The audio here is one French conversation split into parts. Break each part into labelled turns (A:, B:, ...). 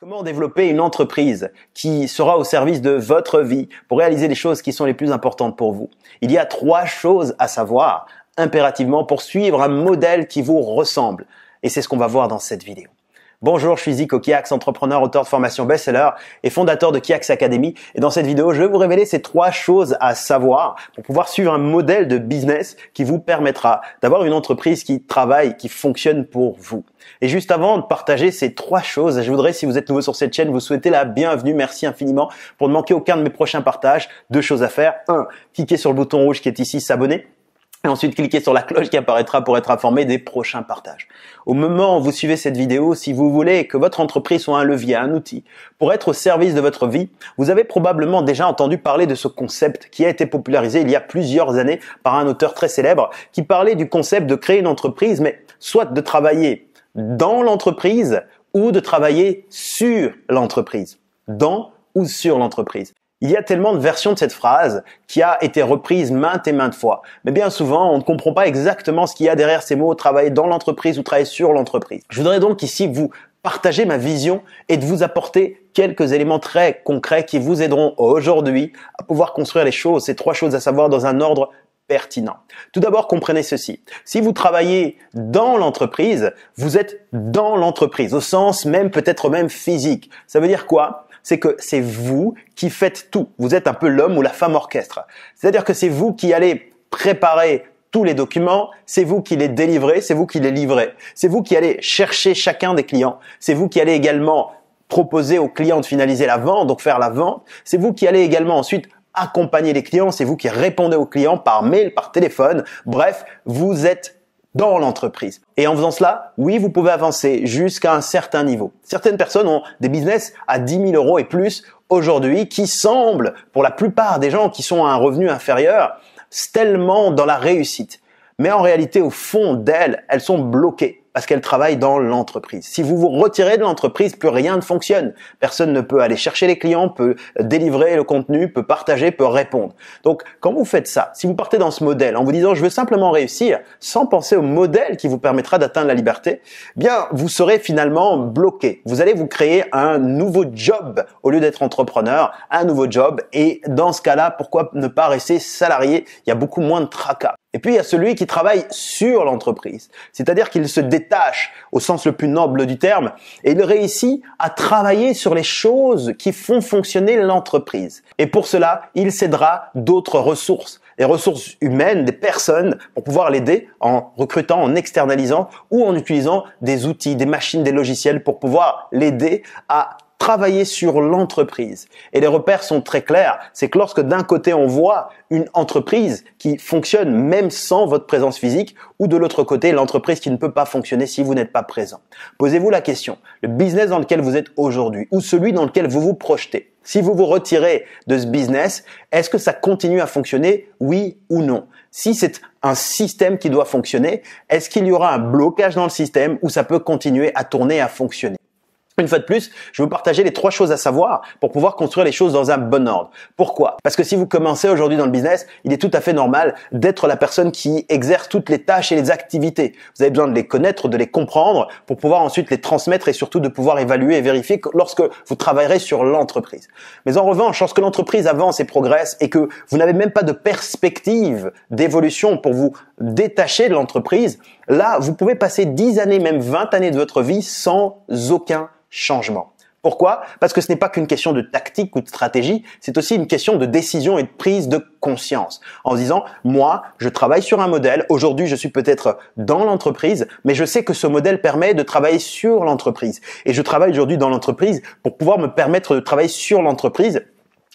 A: Comment développer une entreprise qui sera au service de votre vie pour réaliser les choses qui sont les plus importantes pour vous Il y a trois choses à savoir impérativement pour suivre un modèle qui vous ressemble. Et c'est ce qu'on va voir dans cette vidéo. Bonjour, je suis Zico Kiax, entrepreneur, auteur de formation best-seller et fondateur de Kiax Academy. Et dans cette vidéo, je vais vous révéler ces trois choses à savoir pour pouvoir suivre un modèle de business qui vous permettra d'avoir une entreprise qui travaille, qui fonctionne pour vous. Et juste avant de partager ces trois choses, je voudrais, si vous êtes nouveau sur cette chaîne, vous souhaiter la bienvenue. Merci infiniment pour ne manquer aucun de mes prochains partages. Deux choses à faire. Un, cliquez sur le bouton rouge qui est ici, s'abonner et ensuite cliquez sur la cloche qui apparaîtra pour être informé des prochains partages. Au moment où vous suivez cette vidéo, si vous voulez que votre entreprise soit un levier, un outil, pour être au service de votre vie, vous avez probablement déjà entendu parler de ce concept qui a été popularisé il y a plusieurs années par un auteur très célèbre qui parlait du concept de créer une entreprise, mais soit de travailler dans l'entreprise ou de travailler sur l'entreprise. Dans ou sur l'entreprise. Il y a tellement de versions de cette phrase qui a été reprise maintes et maintes fois. Mais bien souvent, on ne comprend pas exactement ce qu'il y a derrière ces mots travailler dans l'entreprise ou travailler sur l'entreprise. Je voudrais donc ici vous partager ma vision et de vous apporter quelques éléments très concrets qui vous aideront aujourd'hui à pouvoir construire les choses, ces trois choses à savoir dans un ordre pertinent. Tout d'abord, comprenez ceci. Si vous travaillez dans l'entreprise, vous êtes dans l'entreprise, au sens même peut-être même physique. Ça veut dire quoi c'est que c'est vous qui faites tout. Vous êtes un peu l'homme ou la femme orchestre. C'est-à-dire que c'est vous qui allez préparer tous les documents, c'est vous qui les délivrez, c'est vous qui les livrez, c'est vous qui allez chercher chacun des clients, c'est vous qui allez également proposer aux clients de finaliser la vente, donc faire la vente, c'est vous qui allez également ensuite accompagner les clients, c'est vous qui répondez aux clients par mail, par téléphone, bref, vous êtes dans l'entreprise. Et en faisant cela, oui, vous pouvez avancer jusqu'à un certain niveau. Certaines personnes ont des business à 10 000 euros et plus aujourd'hui qui semblent, pour la plupart des gens qui sont à un revenu inférieur, tellement dans la réussite. Mais en réalité, au fond d'elles, elles sont bloquées parce qu'elle travaille dans l'entreprise. Si vous vous retirez de l'entreprise, plus rien ne fonctionne. Personne ne peut aller chercher les clients, peut délivrer le contenu, peut partager, peut répondre. Donc, quand vous faites ça, si vous partez dans ce modèle en vous disant je veux simplement réussir, sans penser au modèle qui vous permettra d'atteindre la liberté, eh bien, vous serez finalement bloqué. Vous allez vous créer un nouveau job au lieu d'être entrepreneur, un nouveau job. Et dans ce cas-là, pourquoi ne pas rester salarié? Il y a beaucoup moins de tracas. Et puis il y a celui qui travaille sur l'entreprise, c'est-à-dire qu'il se détache au sens le plus noble du terme et il réussit à travailler sur les choses qui font fonctionner l'entreprise. Et pour cela, il cédera d'autres ressources, des ressources humaines, des personnes pour pouvoir l'aider en recrutant, en externalisant ou en utilisant des outils, des machines, des logiciels pour pouvoir l'aider à travailler sur l'entreprise. Et les repères sont très clairs. C'est que lorsque d'un côté on voit une entreprise qui fonctionne même sans votre présence physique ou de l'autre côté l'entreprise qui ne peut pas fonctionner si vous n'êtes pas présent. Posez-vous la question, le business dans lequel vous êtes aujourd'hui ou celui dans lequel vous vous projetez, si vous vous retirez de ce business, est-ce que ça continue à fonctionner, oui ou non Si c'est un système qui doit fonctionner, est-ce qu'il y aura un blocage dans le système ou ça peut continuer à tourner, à fonctionner une fois de plus, je vais vous partager les trois choses à savoir pour pouvoir construire les choses dans un bon ordre. Pourquoi Parce que si vous commencez aujourd'hui dans le business, il est tout à fait normal d'être la personne qui exerce toutes les tâches et les activités. Vous avez besoin de les connaître, de les comprendre pour pouvoir ensuite les transmettre et surtout de pouvoir évaluer et vérifier lorsque vous travaillerez sur l'entreprise. Mais en revanche, lorsque l'entreprise avance et progresse et que vous n'avez même pas de perspective d'évolution pour vous détacher de l'entreprise, Là, vous pouvez passer 10 années, même 20 années de votre vie sans aucun changement. Pourquoi Parce que ce n'est pas qu'une question de tactique ou de stratégie, c'est aussi une question de décision et de prise de conscience. En se disant, moi, je travaille sur un modèle, aujourd'hui je suis peut-être dans l'entreprise, mais je sais que ce modèle permet de travailler sur l'entreprise. Et je travaille aujourd'hui dans l'entreprise pour pouvoir me permettre de travailler sur l'entreprise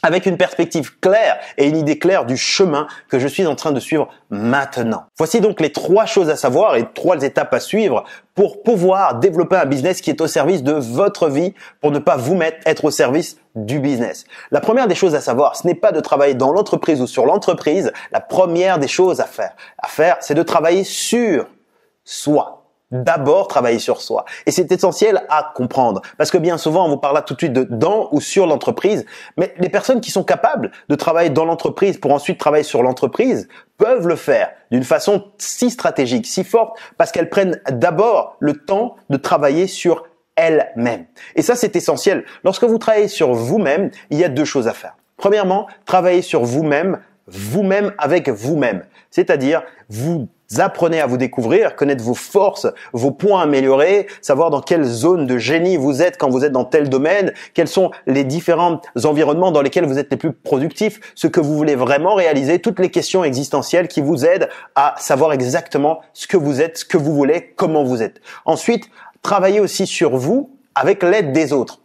A: avec une perspective claire et une idée claire du chemin que je suis en train de suivre maintenant. Voici donc les trois choses à savoir et trois étapes à suivre pour pouvoir développer un business qui est au service de votre vie pour ne pas vous mettre être au service du business. La première des choses à savoir, ce n'est pas de travailler dans l'entreprise ou sur l'entreprise. La première des choses à faire, à faire, c'est de travailler sur soi d'abord travailler sur soi. Et c'est essentiel à comprendre. Parce que bien souvent, on vous parle tout de suite de dans ou sur l'entreprise. Mais les personnes qui sont capables de travailler dans l'entreprise pour ensuite travailler sur l'entreprise peuvent le faire d'une façon si stratégique, si forte, parce qu'elles prennent d'abord le temps de travailler sur elles-mêmes. Et ça, c'est essentiel. Lorsque vous travaillez sur vous-même, il y a deux choses à faire. Premièrement, travailler sur vous-même, vous-même avec vous-même. C'est-à-dire, vous, -même, vous même avec vous même cest à dire vous apprenez à vous découvrir, connaître vos forces, vos points améliorés, savoir dans quelle zone de génie vous êtes quand vous êtes dans tel domaine, quels sont les différents environnements dans lesquels vous êtes les plus productifs, ce que vous voulez vraiment réaliser, toutes les questions existentielles qui vous aident à savoir exactement ce que vous êtes, ce que vous voulez, comment vous êtes. Ensuite, travaillez aussi sur vous avec l'aide des autres.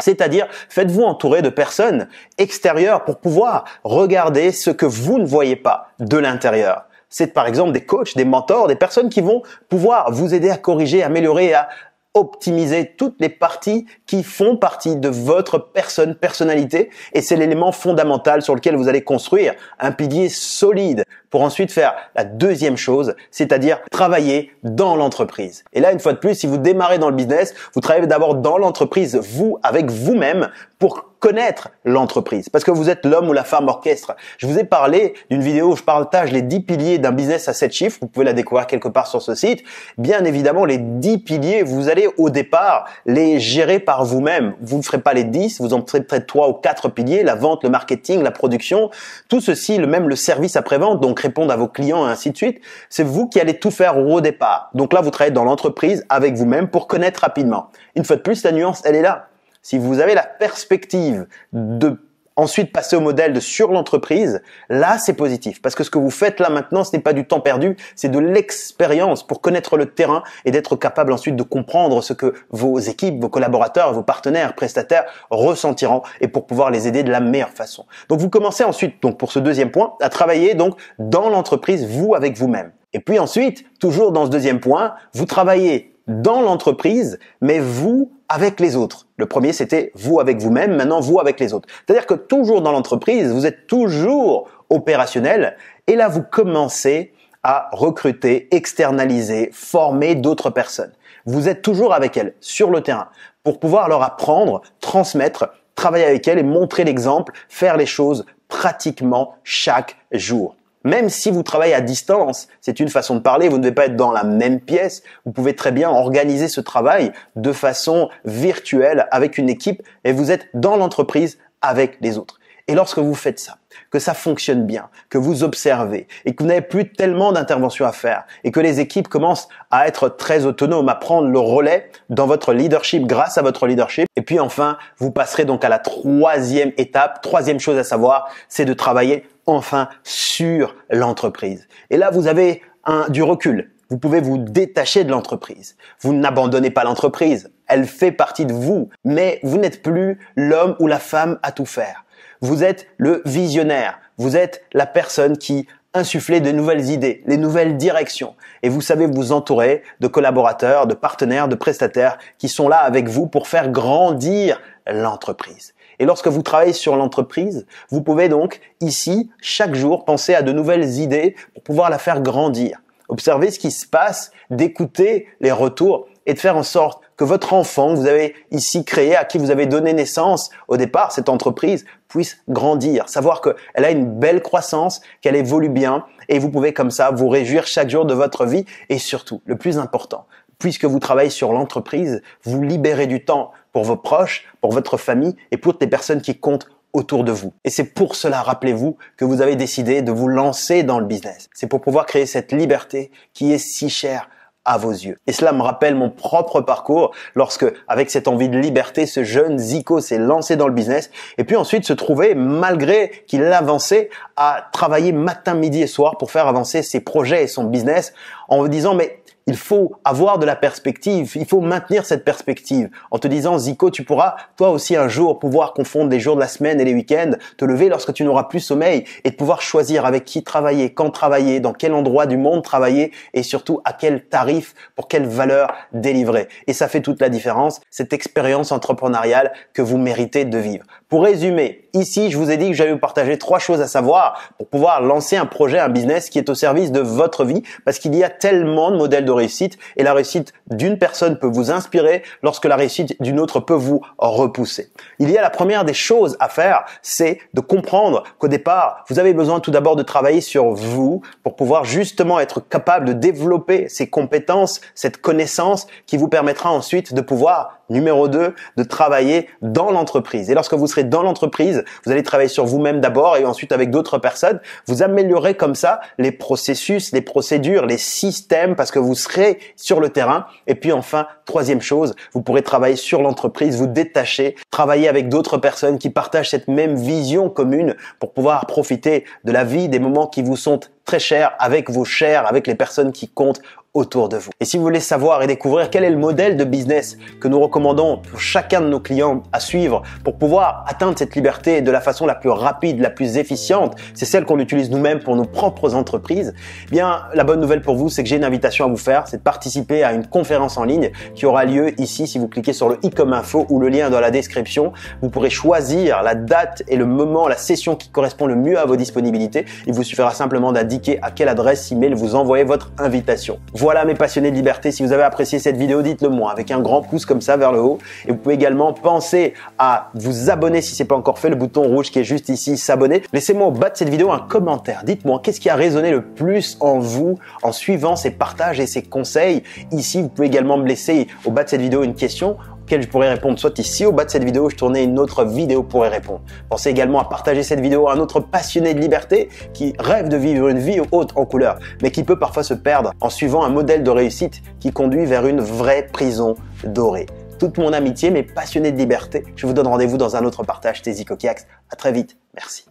A: C'est-à-dire, faites-vous entourer de personnes extérieures pour pouvoir regarder ce que vous ne voyez pas de l'intérieur c'est par exemple des coachs, des mentors, des personnes qui vont pouvoir vous aider à corriger, améliorer, à optimiser toutes les parties qui font partie de votre personne, personnalité, et c'est l'élément fondamental sur lequel vous allez construire un pilier solide pour ensuite faire la deuxième chose, c'est-à-dire travailler dans l'entreprise. Et là, une fois de plus, si vous démarrez dans le business, vous travaillez d'abord dans l'entreprise, vous, avec vous-même, pour connaître l'entreprise, parce que vous êtes l'homme ou la femme orchestre. Je vous ai parlé d'une vidéo où je partage les 10 piliers d'un business à 7 chiffres, vous pouvez la découvrir quelque part sur ce site. Bien évidemment, les 10 piliers, vous allez au départ les gérer par vous-même. Vous ne ferez pas les 10, vous en traiterez 3 ou quatre piliers, la vente, le marketing, la production, tout ceci, le même le service après-vente, donc répondre à vos clients et ainsi de suite. C'est vous qui allez tout faire au départ. Donc là, vous travaillez dans l'entreprise avec vous-même pour connaître rapidement. Une fois de plus, la nuance, elle est là si vous avez la perspective de ensuite passer au modèle de sur l'entreprise, là c'est positif parce que ce que vous faites là maintenant ce n'est pas du temps perdu, c'est de l'expérience pour connaître le terrain et d'être capable ensuite de comprendre ce que vos équipes, vos collaborateurs, vos partenaires, prestataires ressentiront et pour pouvoir les aider de la meilleure façon. Donc vous commencez ensuite donc pour ce deuxième point à travailler donc dans l'entreprise vous avec vous-même. Et puis ensuite, toujours dans ce deuxième point, vous travaillez dans l'entreprise, mais vous avec les autres. Le premier, c'était vous avec vous-même, maintenant vous avec les autres. C'est-à-dire que toujours dans l'entreprise, vous êtes toujours opérationnel et là, vous commencez à recruter, externaliser, former d'autres personnes. Vous êtes toujours avec elles sur le terrain pour pouvoir leur apprendre, transmettre, travailler avec elles et montrer l'exemple, faire les choses pratiquement chaque jour. Même si vous travaillez à distance, c'est une façon de parler, vous ne devez pas être dans la même pièce, vous pouvez très bien organiser ce travail de façon virtuelle avec une équipe et vous êtes dans l'entreprise avec les autres. Et lorsque vous faites ça, que ça fonctionne bien, que vous observez et que vous n'avez plus tellement d'interventions à faire et que les équipes commencent à être très autonomes, à prendre le relais dans votre leadership grâce à votre leadership. Et puis enfin, vous passerez donc à la troisième étape. Troisième chose à savoir, c'est de travailler enfin sur l'entreprise. Et là, vous avez un, du recul. Vous pouvez vous détacher de l'entreprise. Vous n'abandonnez pas l'entreprise. Elle fait partie de vous. Mais vous n'êtes plus l'homme ou la femme à tout faire vous êtes le visionnaire. Vous êtes la personne qui insufflait de nouvelles idées, les nouvelles directions. Et vous savez vous entourer de collaborateurs, de partenaires, de prestataires qui sont là avec vous pour faire grandir l'entreprise. Et lorsque vous travaillez sur l'entreprise, vous pouvez donc ici, chaque jour, penser à de nouvelles idées pour pouvoir la faire grandir. Observez ce qui se passe, d'écouter les retours et de faire en sorte que votre enfant que vous avez ici créé, à qui vous avez donné naissance au départ, cette entreprise, puisse grandir, savoir qu'elle a une belle croissance, qu'elle évolue bien, et vous pouvez comme ça vous réjouir chaque jour de votre vie, et surtout, le plus important, puisque vous travaillez sur l'entreprise, vous libérez du temps pour vos proches, pour votre famille et pour les personnes qui comptent autour de vous. Et c'est pour cela, rappelez-vous, que vous avez décidé de vous lancer dans le business. C'est pour pouvoir créer cette liberté qui est si chère vos yeux. Et cela me rappelle mon propre parcours lorsque, avec cette envie de liberté, ce jeune Zico s'est lancé dans le business et puis ensuite se trouvait, malgré qu'il avançait, à travailler matin, midi et soir pour faire avancer ses projets et son business en vous disant mais il faut avoir de la perspective, il faut maintenir cette perspective en te disant Zico, tu pourras toi aussi un jour pouvoir confondre les jours de la semaine et les week-ends, te lever lorsque tu n'auras plus sommeil et de pouvoir choisir avec qui travailler, quand travailler, dans quel endroit du monde travailler et surtout à quel tarif, pour quelle valeur délivrer. Et ça fait toute la différence, cette expérience entrepreneuriale que vous méritez de vivre. Pour résumer, ici, je vous ai dit que j'allais vous partager trois choses à savoir pour pouvoir lancer un projet, un business qui est au service de votre vie parce qu'il y a tellement de modèles de réussite et la réussite d'une personne peut vous inspirer lorsque la réussite d'une autre peut vous repousser. Il y a la première des choses à faire, c'est de comprendre qu'au départ, vous avez besoin tout d'abord de travailler sur vous pour pouvoir justement être capable de développer ces compétences, cette connaissance qui vous permettra ensuite de pouvoir Numéro 2, de travailler dans l'entreprise. Et lorsque vous serez dans l'entreprise, vous allez travailler sur vous-même d'abord et ensuite avec d'autres personnes. Vous améliorez comme ça les processus, les procédures, les systèmes parce que vous serez sur le terrain. Et puis enfin, troisième chose, vous pourrez travailler sur l'entreprise, vous détacher, travailler avec d'autres personnes qui partagent cette même vision commune pour pouvoir profiter de la vie, des moments qui vous sont très chers avec vos chers, avec les personnes qui comptent autour de vous. Et si vous voulez savoir et découvrir quel est le modèle de business que nous recommandons pour chacun de nos clients à suivre pour pouvoir atteindre cette liberté de la façon la plus rapide, la plus efficiente, c'est celle qu'on utilise nous-mêmes pour nos propres entreprises, eh bien la bonne nouvelle pour vous, c'est que j'ai une invitation à vous faire, c'est de participer à une conférence en ligne qui aura lieu ici si vous cliquez sur le i comme info ou le lien dans la description. Vous pourrez choisir la date et le moment, la session qui correspond le mieux à vos disponibilités. Il vous suffira simplement d'indiquer à quelle adresse email vous envoyez votre invitation. Voilà mes passionnés de liberté, si vous avez apprécié cette vidéo, dites-le moi avec un grand pouce comme ça vers le haut. Et vous pouvez également penser à vous abonner si ce n'est pas encore fait, le bouton rouge qui est juste ici, s'abonner. Laissez-moi au bas de cette vidéo un commentaire. Dites-moi qu'est-ce qui a résonné le plus en vous en suivant ces partages et ces conseils. Ici, vous pouvez également me laisser au bas de cette vidéo une question auxquelles je pourrais répondre soit ici au bas de cette vidéo, je tournais une autre vidéo pour y répondre. Pensez également à partager cette vidéo à un autre passionné de liberté qui rêve de vivre une vie haute en couleur, mais qui peut parfois se perdre en suivant un modèle de réussite qui conduit vers une vraie prison dorée. Toute mon amitié, mes passionnés de liberté, je vous donne rendez-vous dans un autre partage Tési Kiax, À très vite. Merci.